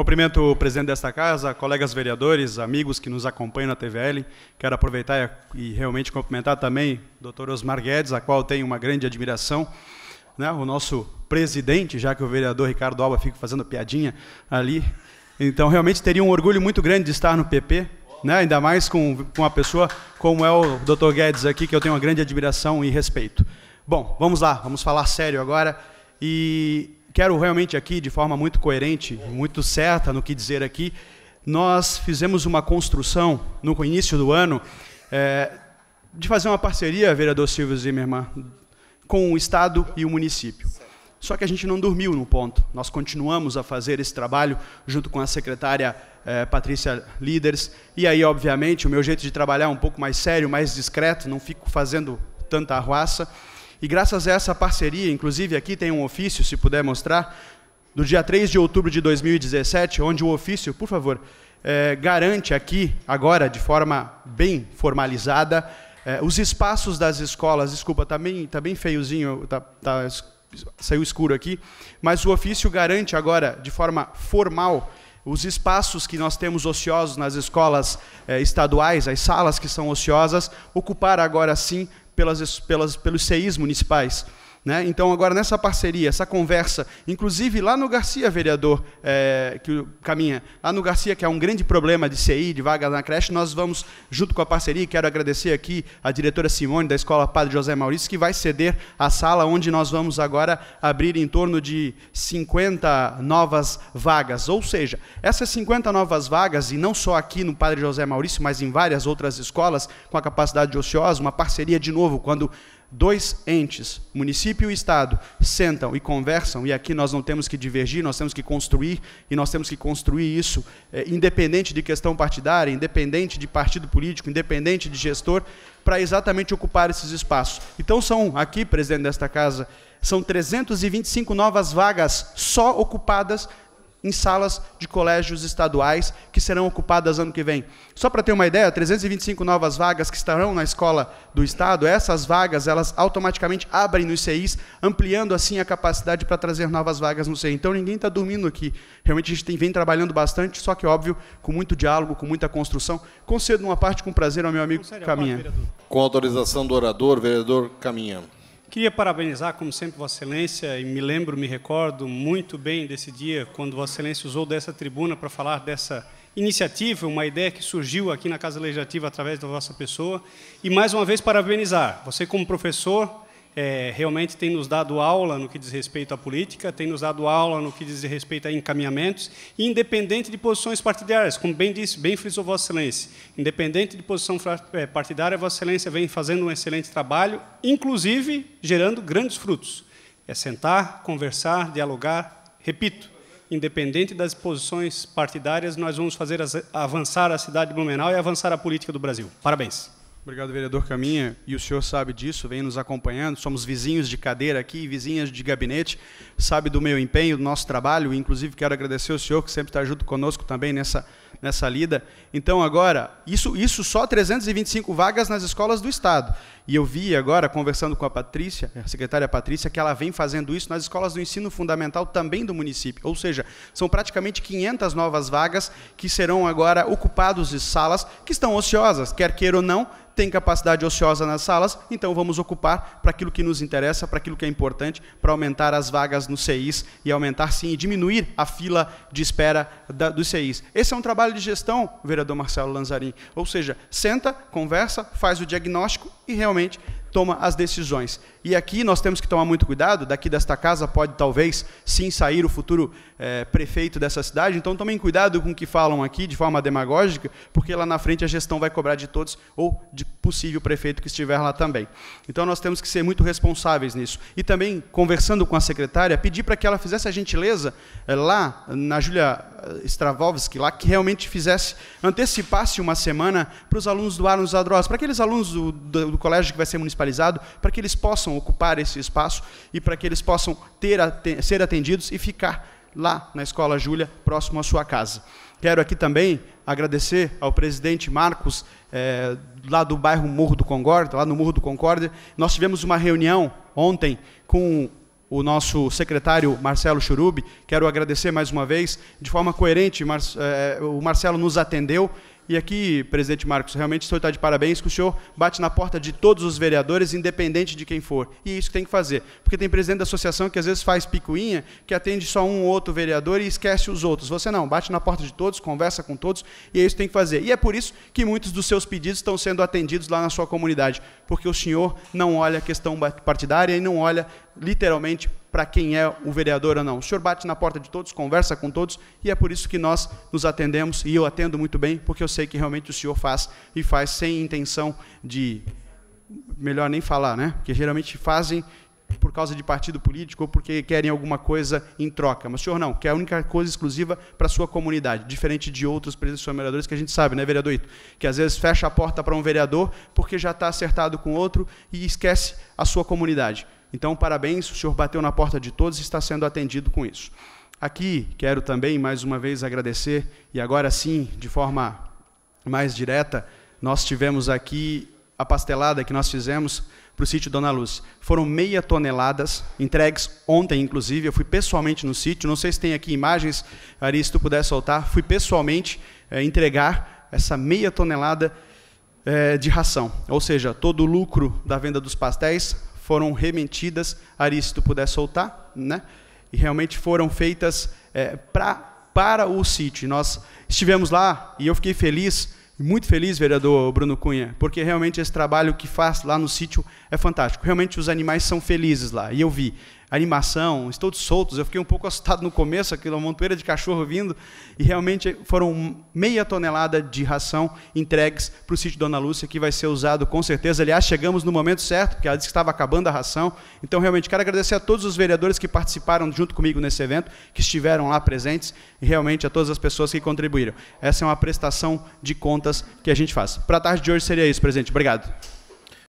Cumprimento o presidente desta casa, colegas vereadores, amigos que nos acompanham na TVL. Quero aproveitar e realmente cumprimentar também o doutor Osmar Guedes, a qual tenho uma grande admiração. Né? O nosso presidente, já que o vereador Ricardo Alba fica fazendo piadinha ali. Então, realmente teria um orgulho muito grande de estar no PP, né? ainda mais com, com uma pessoa como é o doutor Guedes aqui, que eu tenho uma grande admiração e respeito. Bom, vamos lá, vamos falar sério agora. E quero realmente aqui, de forma muito coerente, muito certa no que dizer aqui, nós fizemos uma construção no início do ano é, de fazer uma parceria, vereador Silvio Zimmermann, com o Estado e o município. Só que a gente não dormiu no ponto. Nós continuamos a fazer esse trabalho junto com a secretária eh, Patrícia Líderes. E aí, obviamente, o meu jeito de trabalhar é um pouco mais sério, mais discreto, não fico fazendo tanta arruaça. E graças a essa parceria, inclusive aqui tem um ofício, se puder mostrar, do dia 3 de outubro de 2017, onde o ofício, por favor, é, garante aqui, agora, de forma bem formalizada, é, os espaços das escolas. Desculpa, está bem, tá bem feiozinho, tá, tá, saiu escuro aqui, mas o ofício garante agora, de forma formal, os espaços que nós temos ociosos nas escolas eh, estaduais, as salas que são ociosas, ocupar agora sim pelas, pelas, pelos CIs municipais. Né? Então, agora nessa parceria, essa conversa, inclusive lá no Garcia, vereador, é, que caminha, lá no Garcia, que é um grande problema de CI, de vagas na creche, nós vamos, junto com a parceria, quero agradecer aqui a diretora Simone da Escola Padre José Maurício, que vai ceder a sala onde nós vamos agora abrir em torno de 50 novas vagas. Ou seja, essas 50 novas vagas, e não só aqui no Padre José Maurício, mas em várias outras escolas, com a capacidade de ociosa, uma parceria de novo, quando dois entes, município e Estado, sentam e conversam, e aqui nós não temos que divergir, nós temos que construir, e nós temos que construir isso é, independente de questão partidária, independente de partido político, independente de gestor, para exatamente ocupar esses espaços. Então, são aqui, presidente desta casa, são 325 novas vagas só ocupadas em salas de colégios estaduais que serão ocupadas ano que vem. Só para ter uma ideia, 325 novas vagas que estarão na escola do estado, essas vagas elas automaticamente abrem nos CIs, ampliando assim a capacidade para trazer novas vagas no CI. Então ninguém está dormindo aqui. Realmente a gente tem, vem trabalhando bastante, só que óbvio, com muito diálogo, com muita construção. Concedo uma parte com prazer ao meu amigo Caminha. Com autorização do orador, vereador Caminha. Queria parabenizar, como sempre, Vossa Excelência, e me lembro, me recordo muito bem desse dia, quando Vossa Excelência usou dessa tribuna para falar dessa iniciativa, uma ideia que surgiu aqui na Casa Legislativa através da vossa pessoa. E, mais uma vez, parabenizar você, como professor, é, realmente tem nos dado aula no que diz respeito à política, tem nos dado aula no que diz respeito a encaminhamentos, independente de posições partidárias, como bem disse, bem frisou Vossa Excelência. Independente de posição é, partidária, Vossa Excelência vem fazendo um excelente trabalho, inclusive gerando grandes frutos. É sentar, conversar, dialogar, repito, independente das posições partidárias, nós vamos fazer avançar a cidade de Blumenau e avançar a política do Brasil. Parabéns. Obrigado, vereador Caminha. E o senhor sabe disso, vem nos acompanhando. Somos vizinhos de cadeira aqui, vizinhas de gabinete. Sabe do meu empenho, do nosso trabalho. Inclusive, quero agradecer ao senhor que sempre está junto conosco também nessa nessa lida. Então agora, isso, isso só 325 vagas nas escolas do Estado. E eu vi agora, conversando com a Patrícia, é. a secretária Patrícia, que ela vem fazendo isso nas escolas do ensino fundamental também do município. Ou seja, são praticamente 500 novas vagas que serão agora ocupadas de salas que estão ociosas, quer queira ou não, tem capacidade ociosa nas salas, então vamos ocupar para aquilo que nos interessa, para aquilo que é importante, para aumentar as vagas no CIs e aumentar sim e diminuir a fila de espera da, dos CIs. Esse é um trabalho trabalho de gestão, vereador Marcelo Lanzarin. Ou seja, senta, conversa, faz o diagnóstico e realmente toma as decisões. E aqui nós temos que tomar muito cuidado. Daqui desta casa pode talvez sim sair o futuro é, prefeito dessa cidade. Então tomem cuidado com o que falam aqui de forma demagógica, porque lá na frente a gestão vai cobrar de todos ou de possível prefeito que estiver lá também. Então nós temos que ser muito responsáveis nisso. E também conversando com a secretária, pedir para que ela fizesse a gentileza é, lá na Júlia eh, Stravovski lá que realmente fizesse antecipasse uma semana para os alunos do Arnos Adros, para aqueles alunos do, do, do colégio que vai ser municipalizado, para que eles possam possam ocupar esse espaço e para que eles possam ter, ser atendidos e ficar lá na Escola Júlia, próximo à sua casa. Quero aqui também agradecer ao presidente Marcos, é, lá do bairro Morro do Concórdia, lá no Morro do Concórdia. Nós tivemos uma reunião ontem com o nosso secretário Marcelo Churubi. Quero agradecer mais uma vez. De forma coerente, Mar é, o Marcelo nos atendeu e aqui, presidente Marcos, realmente o senhor está de parabéns, que o senhor bate na porta de todos os vereadores, independente de quem for. E é isso tem que fazer. Porque tem presidente da associação que às vezes faz picuinha, que atende só um ou outro vereador e esquece os outros. Você não, bate na porta de todos, conversa com todos, e é isso que tem que fazer. E é por isso que muitos dos seus pedidos estão sendo atendidos lá na sua comunidade, porque o senhor não olha a questão partidária e não olha literalmente para quem é o vereador ou não. O senhor bate na porta de todos, conversa com todos, e é por isso que nós nos atendemos, e eu atendo muito bem, porque eu sei que realmente o senhor faz, e faz sem intenção de. Melhor nem falar, né? Porque geralmente fazem por causa de partido político ou porque querem alguma coisa em troca. Mas o senhor não, quer é a única coisa exclusiva para a sua comunidade, diferente de outros presidentes e vereadores que a gente sabe, né, vereador Ito? Que às vezes fecha a porta para um vereador porque já está acertado com outro e esquece a sua comunidade. Então, parabéns, o senhor bateu na porta de todos e está sendo atendido com isso. Aqui quero também mais uma vez agradecer, e agora sim, de forma mais direta, nós tivemos aqui a pastelada que nós fizemos para o sítio Dona Luz. Foram meia toneladas, entregues ontem, inclusive. Eu fui pessoalmente no sítio, não sei se tem aqui imagens, Ari, se tu puder soltar. Fui pessoalmente é, entregar essa meia tonelada eh, de ração. Ou seja, todo o lucro da venda dos pastéis foram remetidas, Ari, se tu puder soltar, né? E realmente foram feitas é, pra, para o sítio. Nós estivemos lá e eu fiquei feliz, muito feliz, vereador Bruno Cunha, porque realmente esse trabalho que faz lá no sítio é fantástico. Realmente os animais são felizes lá. E eu vi animação, estou soltos. Eu fiquei um pouco assustado no começo, aquela montoeira de cachorro vindo, e realmente foram meia tonelada de ração entregues para o sítio Dona Lúcia, que vai ser usado com certeza. Aliás, chegamos no momento certo, porque ela disse que estava acabando a ração. Então, realmente, quero agradecer a todos os vereadores que participaram junto comigo nesse evento, que estiveram lá presentes, e realmente a todas as pessoas que contribuíram. Essa é uma prestação de contas que a gente faz. Para a tarde de hoje seria isso, presidente. Obrigado.